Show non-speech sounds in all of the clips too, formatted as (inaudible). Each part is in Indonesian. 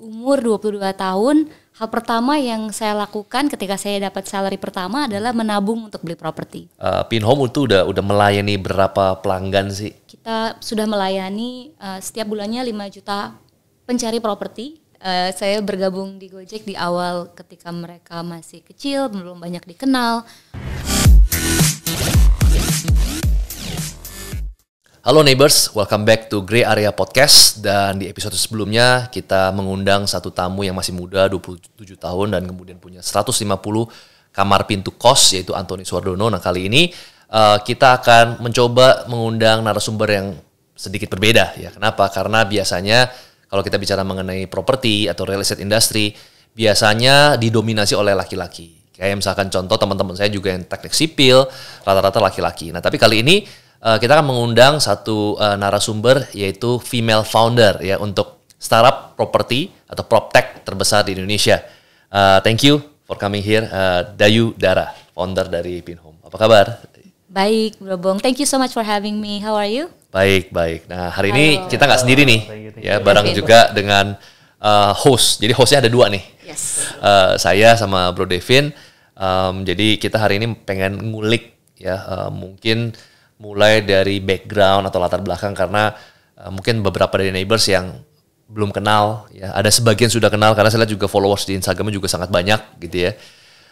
umur 22 tahun, hal pertama yang saya lakukan ketika saya dapat salary pertama adalah menabung untuk beli properti. Uh, eh, Pinhome itu udah udah melayani berapa pelanggan sih? Kita sudah melayani uh, setiap bulannya 5 juta pencari properti. Uh, saya bergabung di Gojek di awal ketika mereka masih kecil, belum banyak dikenal. Halo neighbors, welcome back to Grey Area Podcast dan di episode sebelumnya kita mengundang satu tamu yang masih muda 27 tahun dan kemudian punya 150 kamar pintu kos yaitu Anthony Suardono. Nah, kali ini uh, kita akan mencoba mengundang narasumber yang sedikit berbeda ya. Kenapa? Karena biasanya kalau kita bicara mengenai properti atau real estate industry biasanya didominasi oleh laki-laki. Kayak misalkan contoh teman-teman saya juga yang teknik sipil, rata-rata laki-laki. Nah, tapi kali ini uh, kita akan mengundang satu uh, narasumber yaitu female founder ya untuk startup property atau proptech terbesar di Indonesia. Uh, thank you for coming here, uh, Dayu Dara, founder dari Pinhome. Apa kabar? Baik, Bro Bong. Thank you so much for having me. How are you? Baik, baik. Nah, hari Halo. ini kita nggak sendiri nih, thank you, thank ya, you. ya bareng okay. juga dengan uh, host. Jadi hostnya ada dua nih. Yes. Uh, saya sama Bro Devin. Um, jadi kita hari ini pengen ngulik ya uh, mungkin mulai dari background atau latar belakang karena uh, mungkin beberapa dari neighbors yang belum kenal ya ada sebagian sudah kenal karena saya lihat juga followers di Instagramnya juga sangat banyak gitu ya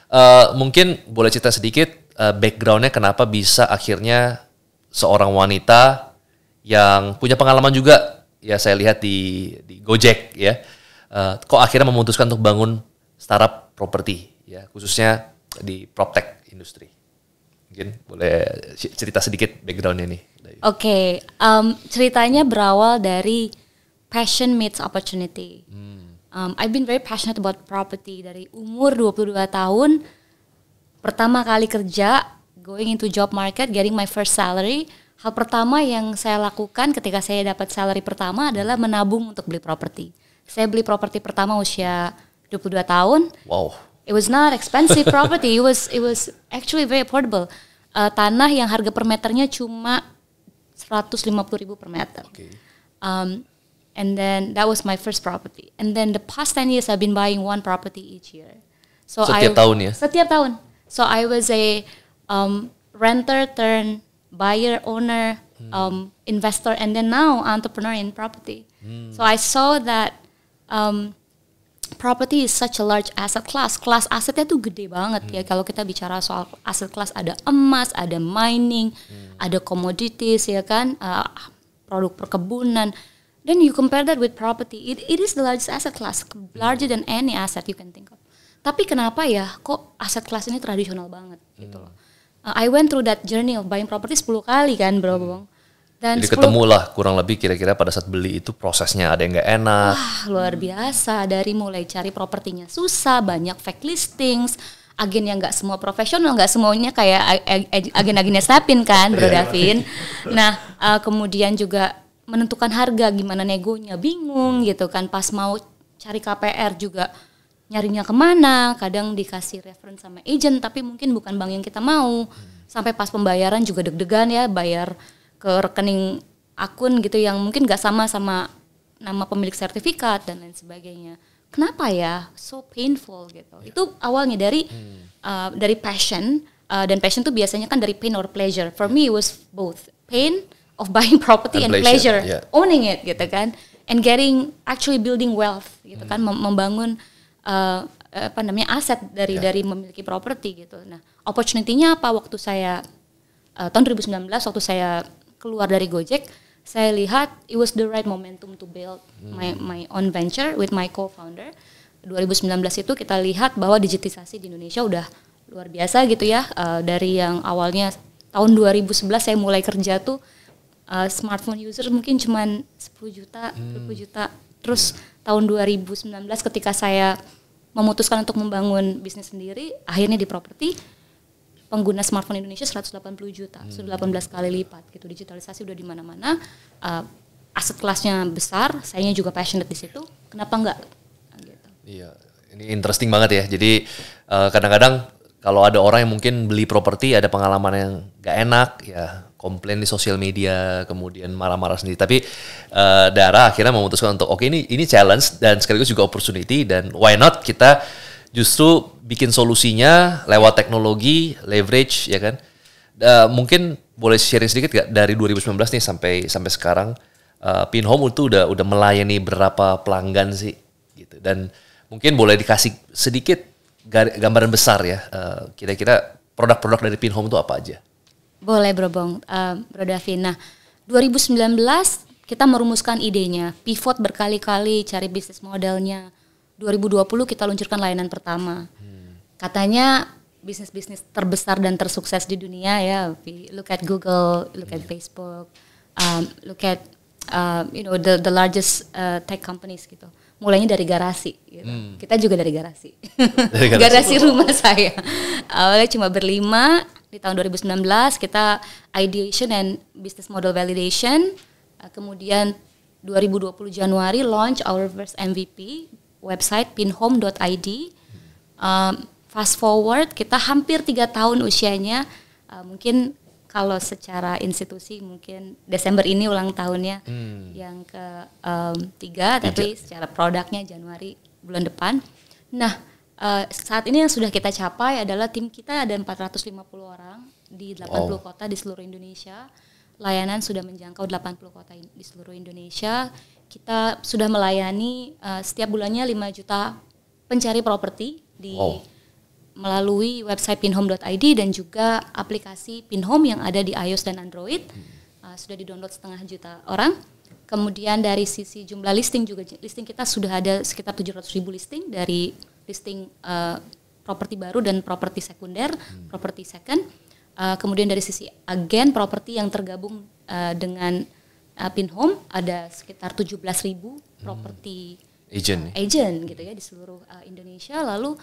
uh, mungkin boleh cerita sedikit uh, backgroundnya kenapa bisa akhirnya seorang wanita yang punya pengalaman juga ya saya lihat di di Gojek ya uh, kok akhirnya memutuskan untuk bangun startup properti ya khususnya di proptech industri Mungkin boleh cerita sedikit backgroundnya nih. Oke, okay. um, ceritanya berawal dari passion meets opportunity. Hmm. Um, I've been very passionate about property dari umur 22 tahun. Pertama kali kerja, going into job market, getting my first salary. Hal pertama yang saya lakukan ketika saya dapat salary pertama adalah menabung untuk beli properti. Saya beli properti pertama usia 22 tahun. Wow It was not expensive (laughs) property. It was it was actually very affordable. Uh, tanah yang harga per meternya cuma 150 ribu per meter. Okay. Um, and then that was my first property. And then the past 10 years I've been buying one property each year. So setiap I, tahun ya? Setiap tahun. So I was a um, renter turn buyer, owner, hmm. um, investor, and then now entrepreneur in property. Hmm. So I saw that um, property is such a large asset class. Kelas asetnya tuh gede banget ya. hmm. ya. Kalau kita bicara soal aset kelas ada emas, ada mining, hmm. ada commodities ya kan, uh, produk perkebunan. Then you compare that with property. It, it is the largest asset class, larger than any asset you can think of. Tapi kenapa ya kok aset kelas ini tradisional banget gitu hmm. loh. Uh, I went through that journey of buying property 10 kali kan, Bro hmm. Dan Jadi 10... lah kurang lebih kira-kira pada saat beli itu prosesnya ada yang nggak enak. Wah luar biasa dari mulai cari propertinya susah, banyak fake listings, agen yang nggak semua profesional, nggak semuanya kayak agen-agennya Stepin kan, Bro iya. Davin. (laughs) Nah eh, kemudian juga menentukan harga gimana negonya bingung gitu kan pas mau cari KPR juga nyarinya kemana kadang dikasih reference sama agent tapi mungkin bukan bank yang kita mau hmm. sampai pas pembayaran juga deg-degan ya bayar ke rekening akun gitu yang mungkin gak sama sama nama pemilik sertifikat dan lain sebagainya. Kenapa ya so painful gitu? Yeah. Itu awalnya dari hmm. uh, dari passion uh, dan passion tuh biasanya kan dari pain or pleasure. For iya. me it was both pain of buying (laughs) property and, and pleasure, pleasure yeah. owning it gitu kan, and getting actually building wealth gitu kan. hmm. kan, Mem membangun uh, apa namanya aset dari yeah. dari memiliki properti gitu. Nah, opportunity-nya apa waktu saya uh, tahun 2019 waktu saya keluar dari Gojek, saya lihat it was the right momentum to build hmm. my my own venture with my co-founder. 2019 itu kita lihat bahwa digitalisasi di Indonesia udah luar biasa gitu ya. Uh, dari yang awalnya tahun 2011 saya mulai kerja tuh uh, smartphone user mungkin cuman 10 juta, hmm. 20 juta. Terus tahun 2019 ketika saya memutuskan untuk membangun bisnis sendiri, akhirnya di properti pengguna smartphone Indonesia 180 juta, hmm. 18 kali lipat gitu. Digitalisasi udah di mana-mana. Uh, aset kelasnya besar, sayanya juga passionate di situ. Kenapa enggak? Gitu. Iya, ini interesting banget ya. Jadi kadang uh, kadang-kadang kalau ada orang yang mungkin beli properti ada pengalaman yang gak enak ya komplain di sosial media kemudian marah-marah sendiri tapi uh, Dara akhirnya memutuskan untuk oke okay, ini ini challenge dan sekaligus juga opportunity dan why not kita justru bikin solusinya lewat teknologi leverage ya kan uh, mungkin boleh sharing sedikit gak dari 2019 nih sampai sampai sekarang uh, Pinhome itu udah udah melayani berapa pelanggan sih gitu dan mungkin boleh dikasih sedikit gambaran besar ya uh, kira-kira produk-produk dari Pinhome itu apa aja boleh Bro Bong uh, Bro Davin nah 2019 kita merumuskan idenya pivot berkali-kali cari bisnis modelnya 2020 kita luncurkan layanan pertama. Hmm. Katanya bisnis-bisnis terbesar dan tersukses di dunia ya. Look at Google, look at iya. Facebook, um, look at uh, you know the the largest uh, tech companies gitu. Mulainya dari garasi. Gitu. Hmm. Kita juga dari garasi. (laughs) Dari garasi. garasi rumah saya. Awalnya cuma berlima. Di tahun 2019 kita ideation and business model validation. Uh, kemudian 2020 Januari launch our first MVP website pinhome.id. Uh, um, fast forward kita hampir tiga tahun usianya, uh, mungkin kalau secara institusi mungkin Desember ini ulang tahunnya hmm. yang ke um, tiga, tapi secara produknya Januari bulan depan. Nah uh, saat ini yang sudah kita capai adalah tim kita ada 450 orang di 80 oh. kota di seluruh Indonesia layanan sudah menjangkau 80 kota di seluruh Indonesia. Kita sudah melayani uh, setiap bulannya 5 juta pencari properti di wow. melalui website pinhome.id dan juga aplikasi Pinhome yang ada di iOS dan Android. Uh, sudah didownload setengah juta orang. Kemudian dari sisi jumlah listing juga listing kita sudah ada sekitar 700 ribu listing dari listing uh, properti baru dan properti sekunder, hmm. properti second Eh, kemudian dari sisi agen properti yang tergabung uh, dengan uh, eh, Pinhome ada sekitar 17.000 ribu hmm. properti hmm. agent, uh, agent gitu ya di seluruh uh, Indonesia. Lalu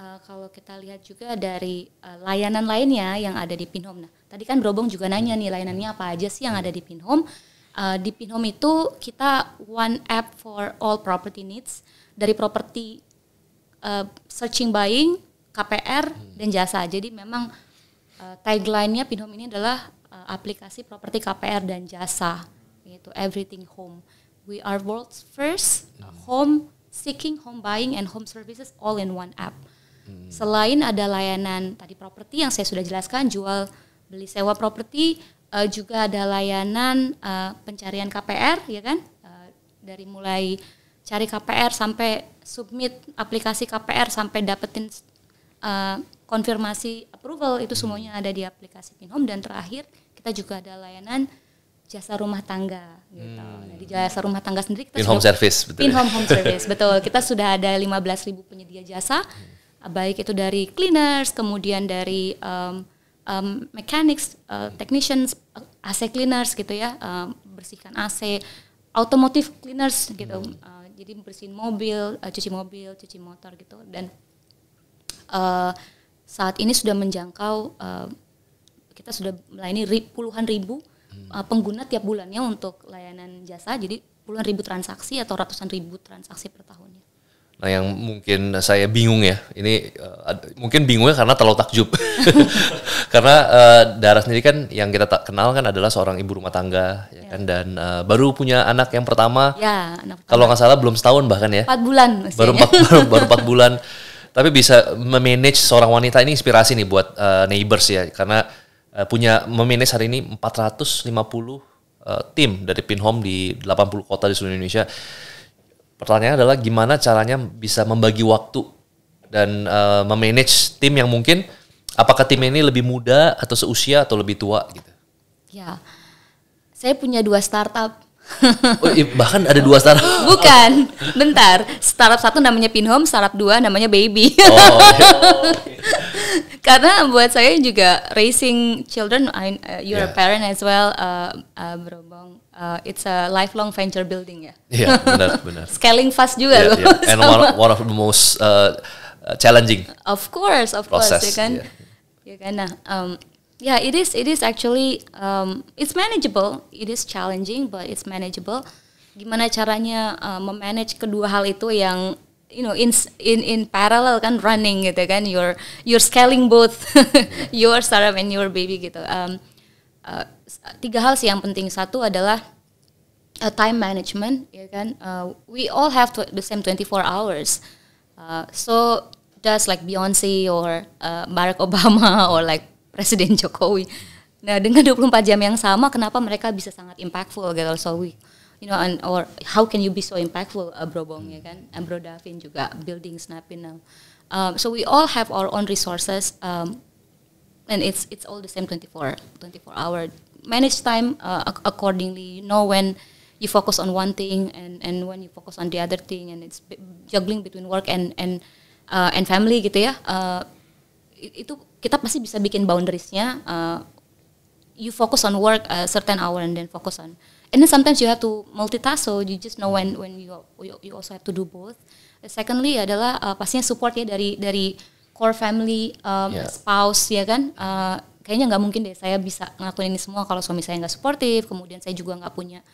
uh, kalau kita lihat juga dari uh, layanan lainnya yang ada di Pinhome. Nah, tadi kan Brobong juga nanya nih layanannya apa aja sih yang ada di Pinhome. Uh, di Pinhome itu kita one app for all property needs dari properti uh, searching buying, KPR hmm. dan jasa. Jadi memang uh, tagline-nya Pinhome ini adalah uh, aplikasi properti KPR dan jasa yaitu everything home. We are world's first home seeking, home buying and home services all in one app. Hmm. Selain ada layanan tadi properti yang saya sudah jelaskan jual beli sewa properti uh, juga ada layanan uh, pencarian KPR ya kan? Uh, dari mulai cari KPR sampai submit aplikasi KPR sampai dapetin Eh, konfirmasi approval itu semuanya ada di aplikasi Pinhome dan terakhir kita juga ada layanan jasa rumah tangga gitu. Hmm. Nah, di jasa rumah tangga sendiri kita PinHome service betul. PinHome home service betul. Kita sudah ada 15.000 penyedia jasa hmm. baik itu dari cleaners, kemudian dari um, um, mechanics, uh, technicians, eh, AC cleaners gitu ya, um, bersihkan AC, automotive cleaners gitu. Hmm. Uh, jadi bersihin mobil, uh, cuci mobil, cuci motor gitu dan Eh, saat ini sudah menjangkau uh, kita sudah melayani ri, puluhan ribu uh, pengguna tiap bulannya untuk layanan jasa jadi puluhan ribu transaksi atau ratusan ribu transaksi per tahunnya. Nah, yang mungkin saya bingung ya, ini uh, mungkin bingungnya karena terlalu takjub. (laughs) karena uh, darah sendiri kan yang kita tak kenal kan adalah seorang ibu rumah tangga, ya, yeah. kan, dan uh, baru punya anak yang pertama. Ya, Kalau nggak salah belum setahun bahkan ya. Empat bulan. Maksudnya. Baru empat (laughs) baru empat bulan tapi bisa memanage seorang wanita ini inspirasi nih buat uh, neighbors ya karena uh, punya memanage hari ini 450 uh, eh, tim dari pin home di 80 kota di seluruh Indonesia. Pertanyaannya adalah gimana caranya bisa membagi waktu dan uh, memanage tim yang mungkin apakah tim ini lebih muda atau seusia atau lebih tua gitu. Ya. Saya punya dua startup oh, iya, bahkan ada dua startup. Bukan, bentar. Startup satu namanya Pinhome, startup dua namanya Baby. Oh, okay. Iya. (laughs) Karena buat saya juga raising children, I, uh, you're yeah. a parent as well, uh, uh, Bro Uh, it's a lifelong venture building ya. Iya, yeah, benar, benar. (laughs) Scaling fast juga yeah, loh. Yeah. And one, (laughs) one of the most uh, uh challenging. Of course, of Process, course, ya kan. Yeah. Ya kan, nah. Um, yeah, it is. It is actually um, it's manageable. It is challenging, but it's manageable. Gimana caranya uh, memanage kedua hal itu yang you know in in in parallel kan running gitu kan you're you're scaling both (laughs) your startup and your baby gitu um, uh, tiga hal sih yang penting satu adalah uh, time management ya kan uh, we all have to, the same 24 hours uh, so just like Beyonce or uh, Barack Obama (laughs) or like Presiden (laughs) Jokowi. Nah, dengan 24 jam yang sama kenapa mereka bisa sangat impactful gitu so we you know and or how can you be so impactful uh, Bro Bong ya kan and Bro Davin juga building Snapinel. now. Um, so we all have our own resources um, and it's it's all the same 24 24 hour manage time uh, accordingly you know when you focus on one thing and and when you focus on the other thing and it's juggling between work and and uh, and family gitu ya uh, itu kita pasti bisa bikin boundariesnya uh, you focus on work a certain hour and then focus on and then sometimes you have to multitask so you just know when when you you also have to do both eh, secondly adalah uh, pastinya support ya dari dari core family um, yeah. spouse ya kan uh, kayaknya nggak mungkin deh saya bisa ngelakuin ini semua kalau suami saya nggak supportive. kemudian saya juga nggak punya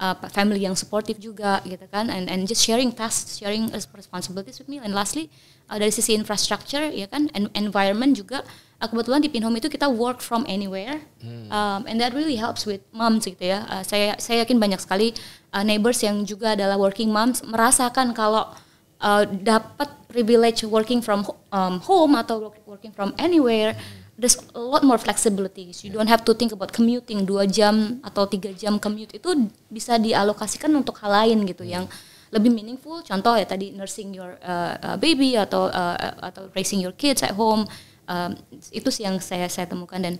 uh, family yang supportive juga gitu kan and and just sharing tasks sharing responsibilities with me and lastly uh, dari sisi infrastructure ya kan and environment juga uh, kebetulan di Pinhome itu kita work from anywhere hmm. um, and that really helps with moms gitu ya uh, saya saya yakin banyak sekali uh, neighbors yang juga adalah working moms merasakan kalau uh, dapat privilege working from um, home atau working from anywhere there's a lot more flexibility. You don't have to think about commuting dua jam atau tiga jam commute itu bisa dialokasikan untuk hal lain gitu hmm. yang lebih meaningful. Contoh ya tadi nursing your uh, uh baby atau uh, uh, atau raising your kids at home um, itu sih yang saya saya temukan dan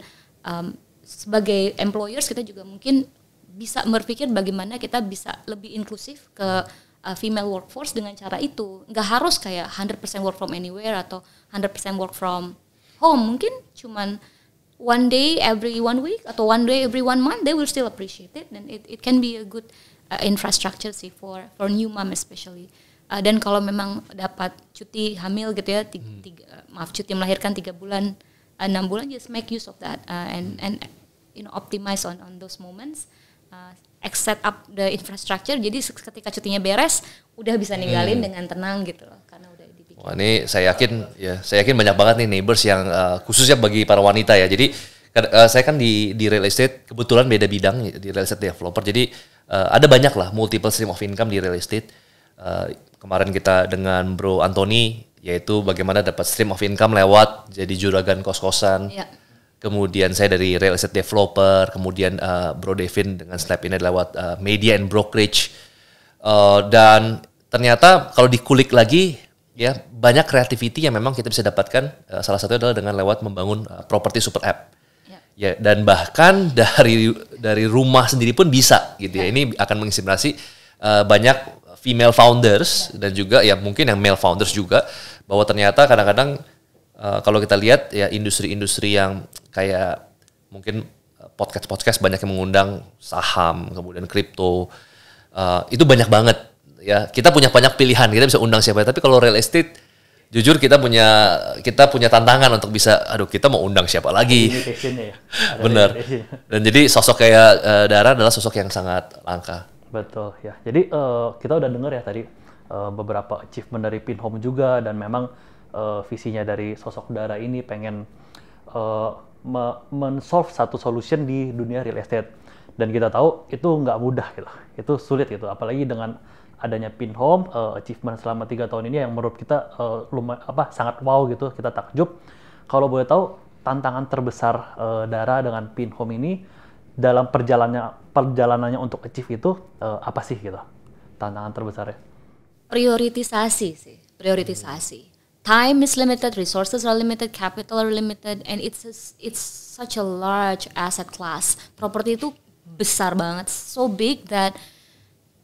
um, sebagai employers kita juga mungkin bisa berpikir bagaimana kita bisa lebih inklusif ke uh, female workforce dengan cara itu nggak harus kayak 100% work from anywhere atau 100% work from home oh, mungkin cuman one day every one week atau one day every one month they will still appreciate it and it, it can be a good uh, infrastructure sih for for new mom especially uh, dan kalau memang dapat cuti hamil gitu ya tiga, hmm. tiga, maaf cuti melahirkan tiga bulan uh, enam uh, bulan just make use of that uh, and hmm. and you know optimize on on those moments uh, set up the infrastructure jadi ketika cutinya beres udah bisa ninggalin hmm. dengan tenang gitu loh karena udah Wah, ini saya yakin ya, saya yakin banyak banget nih neighbors yang uh, khususnya bagi para wanita ya. Jadi uh, saya kan di di real estate kebetulan beda bidang ya, di real estate developer. Jadi uh, ada banyak lah multiple stream of income di real estate. Uh, kemarin kita dengan Bro Anthony yaitu bagaimana dapat stream of income lewat jadi juragan kos-kosan. Ya. Kemudian saya dari real estate developer, kemudian uh, Bro Devin dengan step ini lewat uh, media and brokerage. Uh, dan ternyata kalau dikulik lagi ya banyak creativity yang memang kita bisa dapatkan uh, salah satunya adalah dengan lewat membangun uh, properti super app ya, ya dan bahkan (laughs) dari dari rumah sendiri pun bisa gitu ya, ya. ini akan menginspirasi uh, banyak female founders yeah. dan juga ya mungkin yang male founders juga bahwa ternyata kadang-kadang uh, kalau kita lihat ya industri-industri yang kayak mungkin podcast-podcast banyak yang mengundang saham kemudian kripto uh, itu banyak banget ya kita punya banyak pilihan kita bisa undang siapa tapi kalau real estate jujur kita punya kita punya tantangan untuk bisa aduh kita mau undang siapa lagi ya. (laughs) bener dan jadi sosok kayak uh, Dara adalah sosok yang sangat langka betul ya jadi uh, kita udah dengar ya tadi uh, beberapa achievement dari home juga dan memang uh, visinya dari sosok Dara ini pengen uh, me mensolve satu solution di dunia real estate dan kita tahu itu nggak mudah gitu itu sulit gitu apalagi dengan adanya pin home uh, achievement selama tiga tahun ini yang menurut kita uh, eh, lumayan apa sangat wow gitu kita takjub kalau boleh tahu tantangan terbesar uh, Dara dengan pin home ini dalam perjalanannya perjalanannya untuk achieve itu uh, apa sih gitu tantangan terbesarnya prioritisasi sih prioritisasi hmm. time is limited resources are limited capital are limited and it's a, it's such a large asset class properti itu besar banget so big that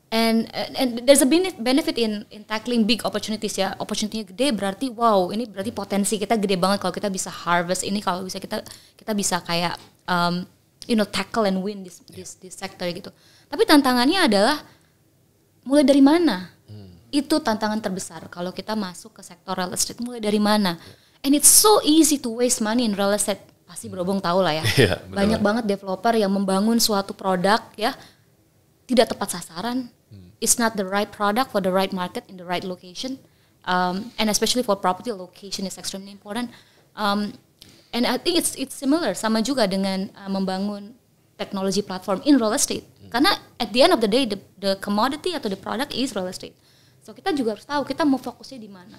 and and there's a benefit in in tackling big opportunities ya opportunity gede berarti wow ini berarti potensi kita gede banget kalau kita bisa harvest ini kalau bisa kita kita bisa kayak um, you know tackle and win this this this sector gitu tapi tantangannya adalah mulai dari mana hmm. itu tantangan terbesar kalau kita masuk ke sektor real estate mulai dari mana and it's so easy to waste money in real estate pasti hmm. berobong tahu lah ya (laughs) yeah, iya, banyak banget developer yang membangun suatu produk ya tidak tepat sasaran. Hmm. It's not the right product for the right market in the right location. Um, and especially for property, location is extremely important. Um, and I think it's it's similar sama juga dengan uh, membangun teknologi platform in real estate. Hmm. Karena at the end of the day, the, the commodity atau the product is real estate. So kita juga harus tahu kita mau fokusnya di mana.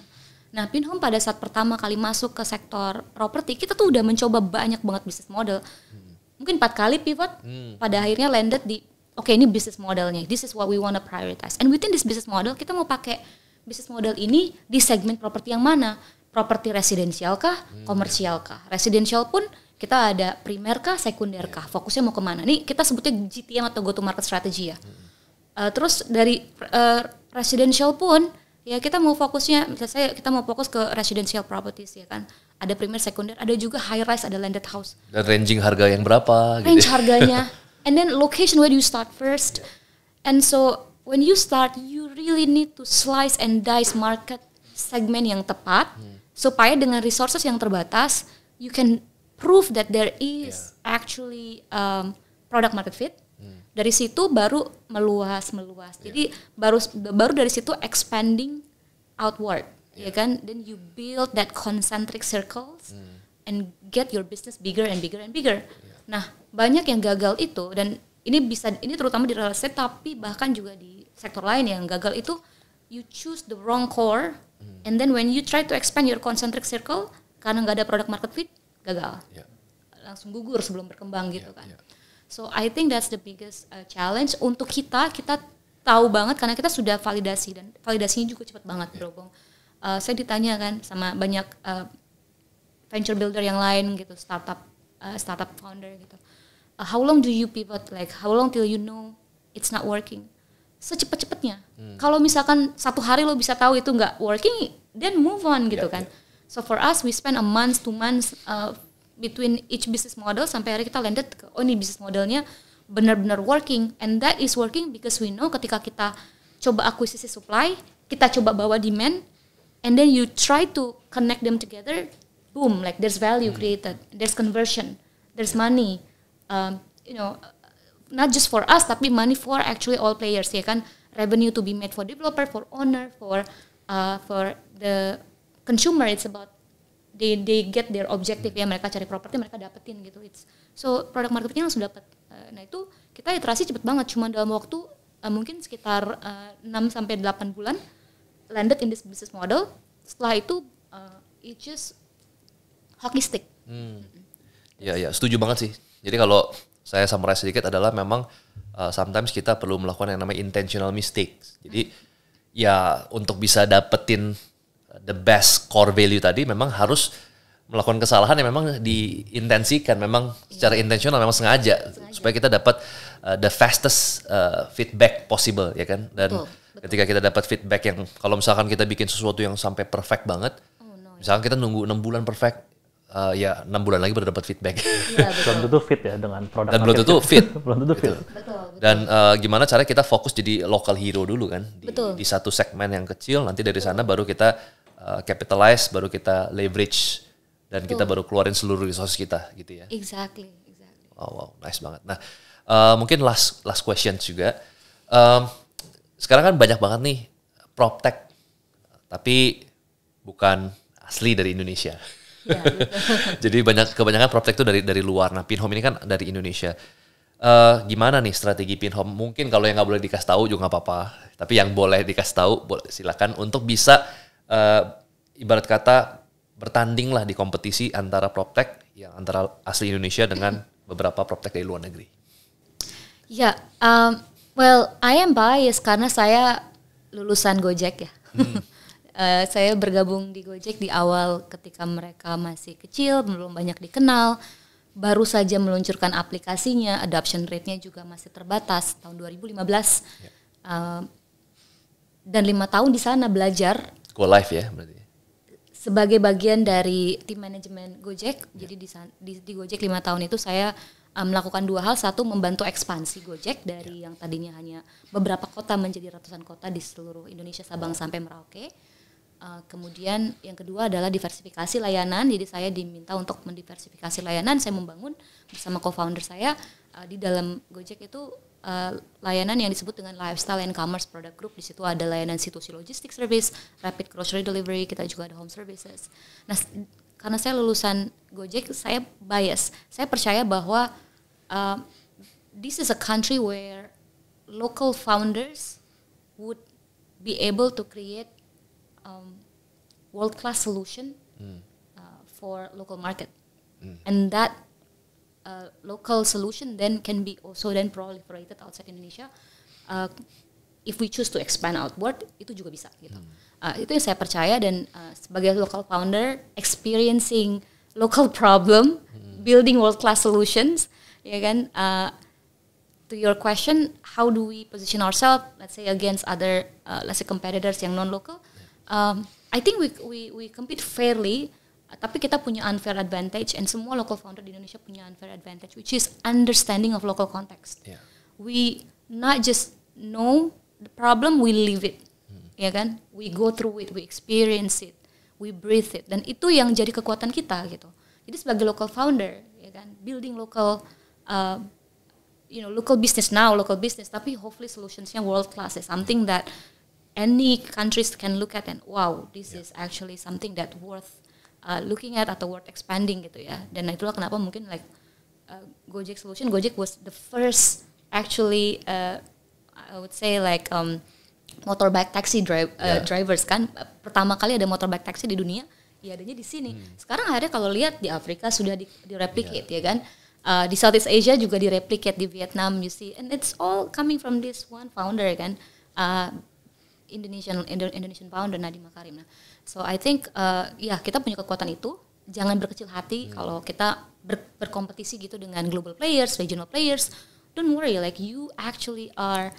Nah, Pinhome pada saat pertama kali masuk ke sektor properti, kita tuh udah mencoba banyak banget bisnis model. Hmm. Mungkin empat kali pivot, hmm. pada akhirnya landed di oke okay, ini bisnis modelnya this is what we wanna prioritize and within this business model kita mau pakai bisnis model ini di segmen properti yang mana properti residensial kah hmm. Ya. kah residensial pun kita ada primer kah sekunder ya. kah fokusnya mau kemana Ini kita sebutnya GTM atau go to market strategy ya uh, terus dari uh, residential pun ya kita mau fokusnya misalnya saya kita mau fokus ke residential properties ya kan ada primer sekunder ada juga high rise ada landed house dan ranging harga yang berapa gitu ya? range gitu. harganya (laughs) and then location where do you start first yeah. and so when you start you really need to slice and dice market segmen yang tepat yeah. Hmm. supaya dengan resources yang terbatas you can prove that there is yeah. actually um, product market fit hmm. dari situ baru meluas meluas yeah. jadi baru baru dari situ expanding outward ya yeah. ya kan then you build that concentric circles hmm. and get your business bigger and bigger and bigger yeah Nah, banyak yang gagal itu dan ini bisa ini terutama di real estate tapi bahkan juga di sektor lain yang gagal itu you choose the wrong core hmm. and then when you try to expand your concentric circle karena nggak ada product market fit gagal. Yeah. Langsung gugur sebelum berkembang yeah, gitu kan. Yeah. So I think that's the biggest uh, challenge untuk kita kita tahu banget karena kita sudah validasi dan validasinya juga cepat banget yeah. berobong. Uh, saya ditanya kan sama banyak uh, venture builder yang lain gitu startup uh, startup founder gitu. Uh, how long do you pivot? Like how long till you know it's not working? Secepat-cepatnya. Hmm. Kalau misalkan satu hari lo bisa tahu itu nggak working, then move on gitu yeah, kan. Yeah. So for us, we spend a month, two months uh, between each business model sampai hari kita landed ke oh ini business modelnya benar-benar working and that is working because we know ketika kita coba akuisisi supply, kita coba bawa demand and then you try to connect them together boom like there's value hmm. created there's conversion there's money um, you know not just for us tapi money for actually all players ya kan revenue to be made for developer for owner for uh, for the consumer it's about they they get their objective ya hmm. mereka cari properti mereka dapetin gitu it's so product market langsung dapat uh, nah itu kita iterasi cepet banget cuma dalam waktu uh, mungkin sekitar uh, 6 sampai 8 bulan landed in this business model setelah itu uh, it just hockey stick. Hmm. Ya ya, setuju banget sih. Jadi kalau saya summarize sedikit adalah memang uh, sometimes kita perlu melakukan yang namanya intentional mistakes. Jadi ya untuk bisa dapetin the best core value tadi memang harus melakukan kesalahan yang memang diintensikan memang yeah. secara iya. intensional memang sengaja, sengaja. supaya kita dapat uh, the fastest uh, feedback possible ya kan dan betul. ketika kita dapat feedback yang kalau misalkan kita bikin sesuatu yang sampai perfect banget oh, no. misalkan kita nunggu enam bulan perfect uh, ya enam bulan lagi baru dapat feedback. Ya, (laughs) belum tentu fit ya dengan produk. Dan belum tentu fit. (laughs) belum tentu fit. Betul. betul. Dan uh, gimana cara kita fokus jadi local hero dulu kan di, betul. di satu segmen yang kecil. Nanti dari sana baru kita uh, capitalize, baru kita leverage dan betul. kita baru keluarin seluruh resource kita gitu ya. Exactly, exactly. Wow, oh, wow, nice banget. Nah, uh, mungkin last last question juga. Um, sekarang kan banyak banget nih prop tech tapi bukan asli dari Indonesia. (laughs) Iya, (laughs) gitu. (laughs) Jadi banyak kebanyakan proptek itu dari dari luar. Nah, Pinhome ini kan dari Indonesia. Uh, gimana nih strategi Pinhome? Mungkin kalau yang nggak boleh dikasih tahu juga nggak apa-apa. Tapi yang boleh dikasih tahu silakan untuk bisa uh, ibarat kata bertanding lah di kompetisi antara proptek yang antara asli Indonesia dengan (laughs) beberapa proptek dari luar negeri. Ya, yeah, um, well, I am biased karena saya lulusan Gojek ya. Hmm. Eh, saya bergabung di Gojek di awal ketika mereka masih kecil, belum banyak dikenal, baru saja meluncurkan aplikasinya, adoption rate-nya juga masih terbatas tahun 2015. Ya. Uh, dan lima tahun di sana belajar. Go live ya berarti. Sebagai bagian dari tim manajemen Gojek, ya. jadi di, di, di Gojek lima tahun itu saya eh, melakukan dua hal. Satu membantu ekspansi Gojek dari ya. yang tadinya hanya beberapa kota menjadi ratusan kota di seluruh Indonesia Sabang ya. sampai Merauke Eh, kemudian yang kedua adalah diversifikasi layanan. Jadi saya diminta untuk mendiversifikasi layanan. Saya membangun bersama co-founder saya uh, di dalam Gojek itu uh, layanan yang disebut dengan lifestyle and commerce product group. Di situ ada layanan situasi logistik service, rapid grocery delivery, kita juga ada home services. Nah, karena saya lulusan Gojek, saya bias. Saya percaya bahwa uh, this is a country where local founders would be able to create um, world class solution mm. uh, for local market, mm. and that uh, local solution then can be also then proliferated outside Indonesia. Uh, if we choose to expand outward, itu juga bisa gitu. Mm. Uh, itu yang saya percaya dan uh, sebagai local founder, experiencing local problem, mm. building world class solutions, ya kan. Uh, to your question, how do we position ourselves? Let's say against other, uh, let's say competitors yang non local um, I think we we we compete fairly tapi kita punya unfair advantage and semua local founder di Indonesia punya unfair advantage which is understanding of local context. Yeah. We not just know the problem we live it. Hmm. Ya kan? We go through it, we experience it, we breathe it dan itu yang jadi kekuatan kita gitu. Jadi sebagai local founder ya kan, building local uh, you know, local business now, local business tapi hopefully solutionsnya world class ya. something that any countries can look at and wow this yeah. is actually something that worth uh, looking at atau worth expanding gitu ya dan itulah kenapa mungkin like uh, Gojek solution Gojek was the first actually uh, I would say like um, motorbike taxi drive, uh, yeah. drivers kan pertama kali ada motorbike taxi di dunia ya adanya di sini hmm. sekarang akhirnya kalau lihat di Afrika sudah di, replicate yeah. ya kan uh, di Southeast Asia juga direplikate di Vietnam you see and it's all coming from this one founder ya kan uh, Indonesian Indonesian Pound dan Nadiem Makarim. Nah, so I think uh, ya kita punya kekuatan itu. Jangan berkecil hati hmm. kalau kita ber, berkompetisi gitu dengan global players, regional players. Don't worry, like you actually are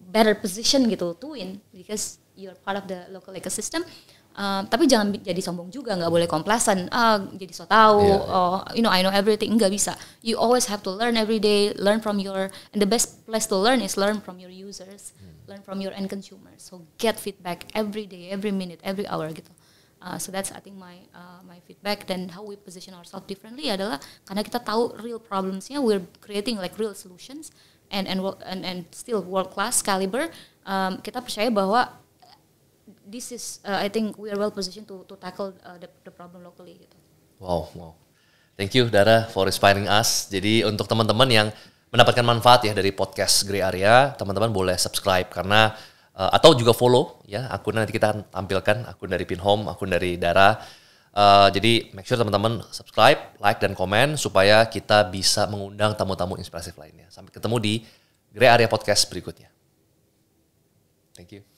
better position gitu to win because you're part of the local ecosystem. Uh, tapi jangan jadi sombong juga, nggak boleh komplasan. Ah, jadi so tahu, yeah. Iya. Oh, you know I know everything, nggak bisa. You always have to learn every day, learn from your and the best place to learn is learn from your users. Hmm learn from your end consumer. So get feedback every day, every minute, every hour gitu. Uh, so that's I think my uh, my feedback Then how we position ourselves differently adalah karena kita tahu real problemsnya we're creating like real solutions and and and, and still world class caliber um, kita percaya bahwa this is uh, I think we are well positioned to to tackle uh, the, the problem locally gitu. Wow, wow. Thank you Dara for inspiring us. Jadi untuk teman-teman yang mendapatkan manfaat ya dari podcast Grey Area, teman-teman boleh subscribe karena uh, atau juga follow ya akun nanti kita tampilkan akun dari Pinhome, akun dari Dara. Uh, jadi make sure teman-teman subscribe, like dan komen supaya kita bisa mengundang tamu-tamu inspiratif lainnya. Sampai ketemu di Grey Area Podcast berikutnya. Thank you.